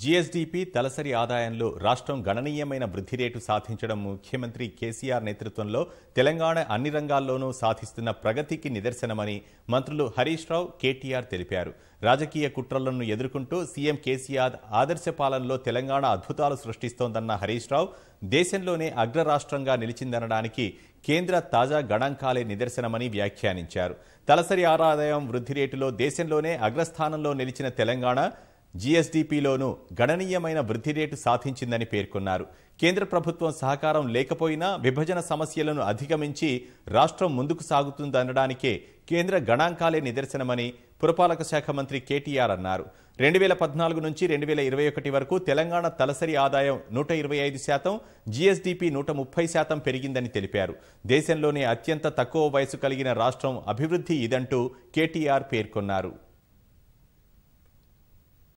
GSDP తలసరి ఆదాయంలో రాష్ట్రం గణనీయమైన వృద్ధి రేటు సాధించడం ముఖ్యమంత్రి కేసీఆర్ నేతృత్వంలో తెలంగాణ అన్ని రంగాల్లోనూ సాధిస్తున్న ప్రగతికి నిదర్శనమని మంత్రులు హరీష్ రావు కేటీఆర్ తెలిపారు రాజకీయ కుట్రలను ఎదుర్కొంటూ సీఎం కేసీఆర్ ఆదర్శ పాలనలో తెలంగాణ అద్భుతాలు సృష్టిస్తోందన్న హరీష్ రావు దేశంలోనే రాష్ట్రంగా నిలిచిందనడానికి కేంద్ర తాజా గణాంకాలే నిదర్శనమని వ్యాఖ్యానించారు తలసరి ఆదాయం వృద్ధి రేటులో దేశంలోనే అగ్రస్థానంలో నిలిచిన తెలంగాణ జీఎస్డీపీలోనూ గణనీయమైన వృద్ధి రేటు సాధించిందని పేర్కొన్నారు కేంద్ర ప్రభుత్వం సహకారం లేకపోయినా విభజన సమస్యలను అధిగమించి రాష్ట్రం ముందుకు సాగుతుందనడానికే కేంద్ర గణాంకాలే నిదర్శనమని పురపాలక శాఖ మంత్రి కేటీఆర్ అన్నారు రెండు వేల పద్నాలుగు నుంచి రెండు వేల ఇరవై ఒకటి వరకు తెలంగాణ తలసరి ఆదాయం నూట ఇరవై ఐదు శాతం జీఎస్డీపీ నూట ముప్పై శాతం పెరిగిందని తెలిపారు దేశంలోనే అత్యంత తక్కువ వయసు కలిగిన రాష్ట్రం అభివృద్ధి ఇదంటూ కేటీఆర్ పేర్కొన్నారు